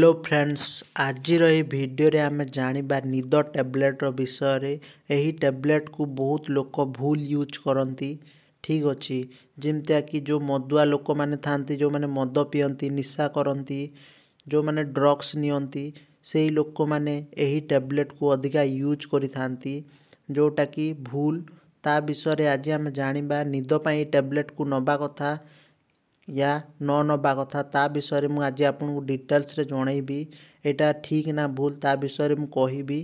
Hello friends ଆଜିର ଏହି ଭିଡ଼ିଓରେ ଆମେ ଜାଣିବା ନିଦ ଟ୍ୟାବଲେଟ୍ର ବିଷୟରେ ଏହି ଟ୍ୟାବଲେଟ୍କୁ ବହୁତ ଲୋକ ଭୁଲ ୟୁଜ୍ କରନ୍ତି ଠିକ୍ ଅଛି ଯେମିତିଆକି ଯେଉଁ ମଦୁଆ ଲୋକମାନେ ଥାଆନ୍ତି ଯେଉଁମାନେ ମଦ ପିଅନ୍ତି ନିଶା କରନ୍ତି ଯେଉଁମାନେ ଡ୍ରଗ୍ସ ନିଅନ୍ତି ସେହି ଲୋକମାନେ ଏହି ଟ୍ୟାବଲେଟ୍କୁ ଅଧିକା ୟୁଜ୍ କରିଥାନ୍ତି ଯେଉଁଟାକି ଭୁଲ ତା ବିଷୟରେ ଆଜି ଆମେ ଜାଣିବା ନିଦ ପାଇଁ ଟ୍ୟାବଲେଟ୍କୁ ନେବା କଥା ୟା ନ ନେବା କଥା ତା ବିଷୟରେ ମୁଁ ଆଜି ଆପଣଙ୍କୁ ଡିଟେଲ୍ସରେ ଜଣେଇବି ଏଇଟା ଠିକ୍ ନା ଭୁଲ ତା ବିଷୟରେ ମୁଁ କହିବି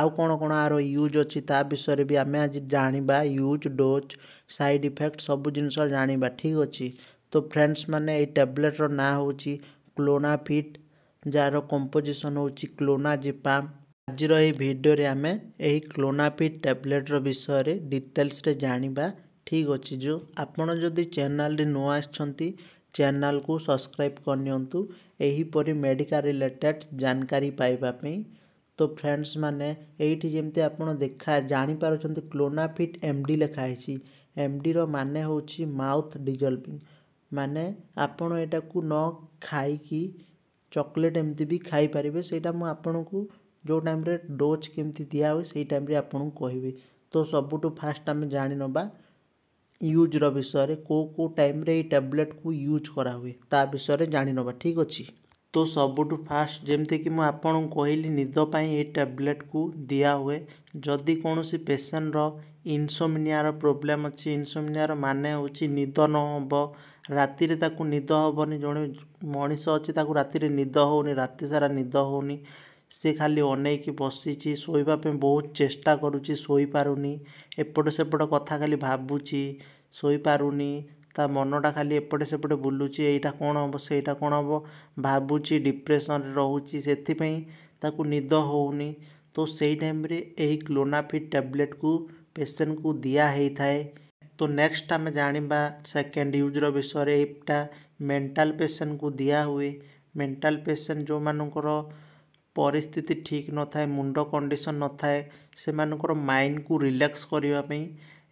ଆଉ କ'ଣ କ'ଣ ଆର ୟୁଜ୍ ଅଛି ତା ବିଷୟରେ ବି ଆମେ ଆଜି ଜାଣିବା ୟୁଜ୍ ଡୋଜ୍ ସାଇଡ଼୍ ଇଫେକ୍ଟ ସବୁ ଜିନିଷ ଜାଣିବା ଠିକ୍ ଅଛି ତ ଫ୍ରେଣ୍ଡସ୍ ମାନେ ଏଇ ଟ୍ୟାବଲେଟ୍ର ନାଁ ହେଉଛି କ୍ଲୋନାଫିଟ୍ ଯାହାର କମ୍ପୋଜିସନ୍ ହେଉଛି କ୍ଲୋନାଜିପାମ୍ ଆଜିର ଏହି ଭିଡ଼ିଓରେ ଆମେ ଏହି କ୍ଲୋନାଫିଟ୍ ଟ୍ୟାବଲେଟ୍ର ବିଷୟରେ ଡିଟେଲ୍ସରେ ଜାଣିବା ठीक अच्छे जो आपड़ जदि चेल नुआ चैनल को सब्सक्राइब करनीपर मेडिका रिलेटेड जानकारी पाइबापी तो फ्रेंड्स मैंने आप देखा जापर क्लोनाफिट एम डी लिखाही एम डी मान हूँ माउथ डिजलिंग मान आपण यू न खाई चकोलेट एमती भी खाईपर से जो टाइम डोज केमती दिया से टाइम आपको कहबी तो सबुठ फास्ट आम जाणी नवा ୟୁଜ୍ର ବିଷୟରେ କେଉଁ କେଉଁ ଟାଇମ୍ରେ ଏଇ ଟ୍ୟାବ୍ଲେଟ୍କୁ ୟୁଜ୍ କରାହୁଏ ତା ବିଷୟରେ ଜାଣିନେବା ଠିକ୍ ଅଛି ତ ସବୁଠୁ ଫାଷ୍ଟ ଯେମିତିକି ମୁଁ ଆପଣଙ୍କୁ କହିଲି ନିଦ ପାଇଁ ଏଇ ଟ୍ୟାବ୍ଲେଟ୍କୁ ଦିଆହୁଏ ଯଦି କୌଣସି ପେସେଣ୍ଟର ଇନ୍ସୋମିନିଆର ପ୍ରୋବ୍ଲେମ୍ ଅଛି ଇନ୍ସୋମିନିଆର ମାନେ ହେଉଛି ନିଦ ନ ହେବ ରାତିରେ ତାକୁ ନିଦ ହେବନି ଜଣେ ମଣିଷ ଅଛି ତାକୁ ରାତିରେ ନିଦ ହେଉନି ରାତି ସାରା ନିଦ ହେଉନି ସେ ଖାଲି ଅନେଇକି ବସିଛି ଶୋଇବା ପାଇଁ ବହୁତ ଚେଷ୍ଟା କରୁଛି ଶୋଇପାରୁନି ଏପଟ ସେପଟ କଥା ଖାଲି ଭାବୁଛି ଶୋଇପାରୁନି ତା ମନଟା ଖାଲି ଏପଟେ ସେପଟେ ବୁଲୁଛି ଏଇଟା କ'ଣ ହେବ ସେଇଟା କ'ଣ ହେବ ଭାବୁଛି ଡିପ୍ରେସନ୍ରେ ରହୁଛି ସେଥିପାଇଁ ତାକୁ ନିଦ ହେଉନି ତ ସେଇ ଟାଇମ୍ରେ ଏହି କ୍ଲୋନାଫିଟ୍ ଟ୍ୟାବ୍ଲେଟ୍କୁ ପେସେଣ୍ଟକୁ ଦିଆହେଇଥାଏ ତ ନେକ୍ସଟ ଆମେ ଜାଣିବା ସେକେଣ୍ଡ ୟୁଜ୍ର ବିଷୟରେ ଏଇଟା ମେଣ୍ଟାଲ୍ ପେସେଣ୍ଟକୁ ଦିଆହୁଏ ମେଣ୍ଟାଲ୍ ପେସେଣ୍ଟ ଯେଉଁମାନଙ୍କର ପରିସ୍ଥିତି ଠିକ୍ ନଥାଏ ମୁଣ୍ଡ କଣ୍ଡିସନ୍ ନଥାଏ ସେମାନଙ୍କର ମାଇଣ୍ଡକୁ ରିଲାକ୍ସ କରିବା ପାଇଁ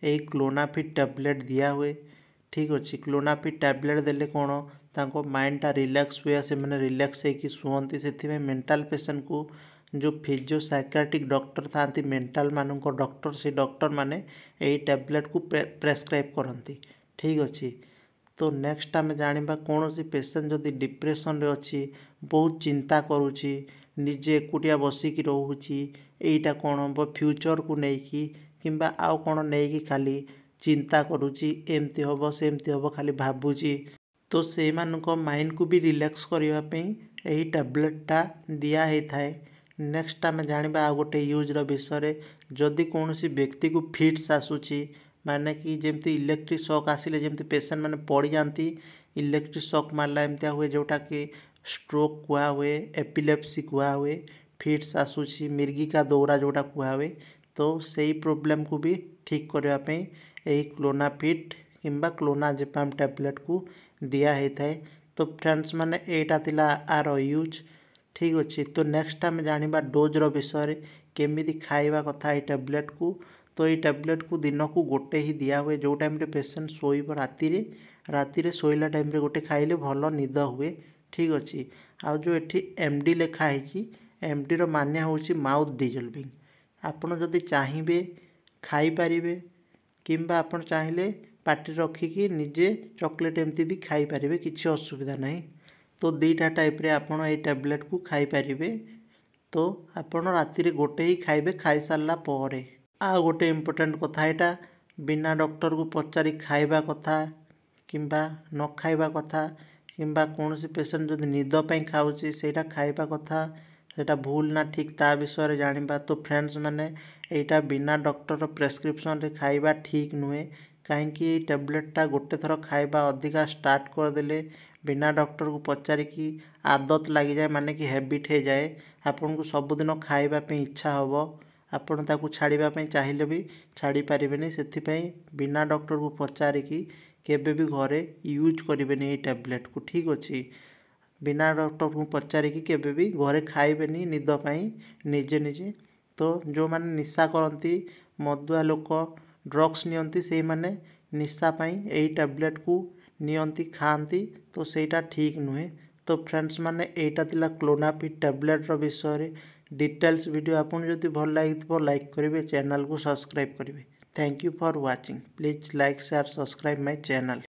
ଏହି କ୍ଲୋନାଫିଟ୍ ଟ୍ୟାବଲେଟ୍ ଦିଆହୁଏ ଠିକ୍ ଅଛି କ୍ଲୋନାଫିଟ୍ ଟ୍ୟାବଲେଟ୍ ଦେଲେ କ'ଣ ତାଙ୍କ ମାଇଣ୍ଡଟା ରିଲାକ୍ସ ହୁଏ ସେମାନେ ରିଲାକ୍ସ ହେଇକି ଶୁଅନ୍ତି ସେଥିପାଇଁ ମେଣ୍ଟାଲ୍ ପେସେଣ୍ଟକୁ ଯେଉଁ ଫିଜିଓସାଇକ୍ରାଟିକ୍ ଡକ୍ଟର ଥାଆନ୍ତି ମେଣ୍ଟାଲ୍ମାନଙ୍କ ଡକ୍ଟର ସେ ଡକ୍ଟରମାନେ ଏହି ଟ୍ୟାବଲେଟ୍କୁ ପ୍ରେସ୍କ୍ରାଇବ୍ କରନ୍ତି ଠିକ୍ ଅଛି ତ ନେକ୍ସଟ ଆମେ ଜାଣିବା କୌଣସି ପେସେଣ୍ଟ ଯଦି ଡିପ୍ରେସନରେ ଅଛି ବହୁତ ଚିନ୍ତା କରୁଛି ନିଜେ ଏକୁଟିଆ ବସିକି ରହୁଛି ଏଇଟା କ'ଣ ହେବ ଫ୍ୟୁଚର୍କୁ ନେଇକି କିମ୍ବା ଆଉ କ'ଣ ନେଇକି ଖାଲି ଚିନ୍ତା କରୁଛି ଏମିତି ହେବ ସେମିତି ହେବ ଖାଲି ଭାବୁଛି ତ ସେଇମାନଙ୍କ ମାଇଣ୍ଡକୁ ବି ରିଲାକ୍ସ କରିବା ପାଇଁ ଏହି ଟ୍ୟାବ୍ଲେଟ୍ଟା ଦିଆ ହେଇଥାଏ ନେକ୍ସଟ୍ ଆମେ ଜାଣିବା ଆଉ ଗୋଟେ ୟୁଜ୍ର ବିଷୟରେ ଯଦି କୌଣସି ବ୍ୟକ୍ତିକୁ ଫିଟ୍ସ ଆସୁଛି ମାନେ କି ଯେମିତି ଇଲେକ୍ଟ୍ରିକ୍ ସକ୍ ଆସିଲେ ଯେମିତି ପେସେଣ୍ଟମାନେ ପଡ଼ିଯାଆନ୍ତି ଇଲେକ୍ଟ୍ରିକ୍ ସକ୍ ମାରିଲା ଏମିତିଆ ହୁଏ ଯେଉଁଟାକି ଷ୍ଟ୍ରୋକ୍ କୁହାହୁଏ ଏପିଲେପ୍ସି କୁହାହୁଏ ଫିଟ୍ସ ଆସୁଛି ମିର୍ଗିକା ଦୌରା ଯେଉଁଟା କୁହାହୁଏ ତ ସେଇ ପ୍ରୋବ୍ଲେମ୍କୁ ବି ଠିକ୍ କରିବା ପାଇଁ ଏହି କ୍ଲୋନାଫିଟ୍ କିମ୍ବା କ୍ଲୋନାଜେପାମ୍ ଟ୍ୟାବ୍ଲେଟ୍କୁ ଦିଆହେଇଥାଏ ତ ଫ୍ରେଣ୍ଡସ୍ ମାନେ ଏଇଟା ଥିଲା ଆର ୟୁଜ୍ ଠିକ୍ ଅଛି ତ ନେକ୍ସଟ୍ ଆମେ ଜାଣିବା ଡୋଜ୍ର ବିଷୟରେ କେମିତି ଖାଇବା କଥା ଏଇ ଟ୍ୟାବ୍ଲେଟ୍କୁ ତ ଏଇ ଟ୍ୟାବ୍ଲେଟ୍କୁ ଦିନକୁ ଗୋଟେ ହିଁ ଦିଆହୁଏ ଯେଉଁ ଟାଇମ୍ରେ ପେସେଣ୍ଟ ଶୋଇବ ରାତିରେ ରାତିରେ ଶୋଇଲା ଟାଇମ୍ରେ ଗୋଟେ ଖାଇଲେ ଭଲ ନିଦ ହୁଏ ଠିକ୍ ଅଛି ଆଉ ଯେଉଁ ଏଠି ଏମ୍ ଡ଼ି ଲେଖା ହେଇଛି ଏମ୍ଡ଼ିର ମାନେ ହେଉଛି ମାଉଥ୍ ଡିଜଲଭିଂ ଆପଣ ଯଦି ଚାହିଁବେ ଖାଇପାରିବେ କିମ୍ବା ଆପଣ ଚାହିଁଲେ ପାଟିରେ ରଖିକି ନିଜେ ଚକୋଲେଟ୍ ଏମିତି ବି ଖାଇପାରିବେ କିଛି ଅସୁବିଧା ନାହିଁ ତ ଦୁଇଟା ଟାଇପ୍ରେ ଆପଣ ଏଇ ଟ୍ୟାବ୍ଲେଟ୍କୁ ଖାଇପାରିବେ ତ ଆପଣ ରାତିରେ ଗୋଟେ ହିଁ ଖାଇବେ ଖାଇସାରିଲା ପରେ ଆଉ ଗୋଟେ ଇମ୍ପୋର୍ଟାଣ୍ଟ କଥା ଏଇଟା ବିନା ଡକ୍ଟରକୁ ପଚାରି ଖାଇବା କଥା କିମ୍ବା ନ ଖାଇବା କଥା କିମ୍ବା କୌଣସି ପେସେଣ୍ଟ୍ ଯଦି ନିଦ ପାଇଁ ଖାଉଛି ସେଇଟା ଖାଇବା କଥା ସେଇଟା ଭୁଲ୍ ନା ଠିକ୍ ତା ବିଷୟରେ ଜାଣିବା ତ ଫ୍ରେଣ୍ଡସ୍ମାନେ ଏଇଟା ବିନା ଡକ୍ଟର୍ ପ୍ରେସ୍କ୍ରିପ୍ସନ୍ରେ ଖାଇବା ଠିକ୍ ନୁହେଁ କାହିଁକି ଏଇ ଟ୍ୟାବ୍ଲେଟ୍ଟା ଗୋଟେ ଥର ଖାଇବା ଅଧିକା ଷ୍ଟାର୍ଟ୍ କରିଦେଲେ ବିନା ଡକ୍ଟର୍କୁ ପଚାରିକି ଆଦତ ଲାଗିଯାଏ ମାନେ କି ହ୍ୟାବିଟ୍ ହେଇଯାଏ ଆପଣଙ୍କୁ ସବୁଦିନ ଖାଇବା ପାଇଁ ଇଚ୍ଛା ହେବ ଆପଣ ତାକୁ ଛାଡ଼ିବା ପାଇଁ ଚାହିଁଲେ ବି ଛାଡ଼ି ପାରିବେନି ସେଥିପାଇଁ ବିନା ଡକ୍ଟର୍କୁ ପଚାରିକି କେବେ ବି ଘରେ ୟୁଜ୍ କରିବେନି ଏଇ ଟ୍ୟାବ୍ଲେଟ୍କୁ ଠିକ୍ ଅଛି ବିନା ଡକ୍ଟର୍ଙ୍କୁ ପଚାରିକି କେବେ ବି ଘରେ ଖାଇବେନି ନିଦ ପାଇଁ ନିଜେ ନିଜେ ତ ଯେଉଁମାନେ ନିଶା କରନ୍ତି ମଦୁଆ ଲୋକ ଡ୍ରଗ୍ସ ନିଅନ୍ତି ସେଇମାନେ ନିଶା ପାଇଁ ଏଇ ଟ୍ୟାବ୍ଲେଟ୍କୁ ନିଅନ୍ତି ଖାଆନ୍ତି ତ ସେଇଟା ଠିକ୍ ନୁହେଁ ତ ଫ୍ରେଣ୍ଡସ୍ମାନେ ଏଇଟା ଥିଲା କ୍ଲୋନାପିଟ୍ ଟ୍ୟାବ୍ଲେଟ୍ର ବିଷୟରେ ଡିଟେଲ୍ସ ଭିଡ଼ିଓ ଆପଣଙ୍କୁ ଯଦି ଭଲ ଲାଗିଥିବ ଲାଇକ୍ କରିବେ ଚ୍ୟାନେଲ୍କୁ ସବସ୍କ୍ରାଇବ୍ କରିବେ Thank you for watching. Please like, share, subscribe my channel.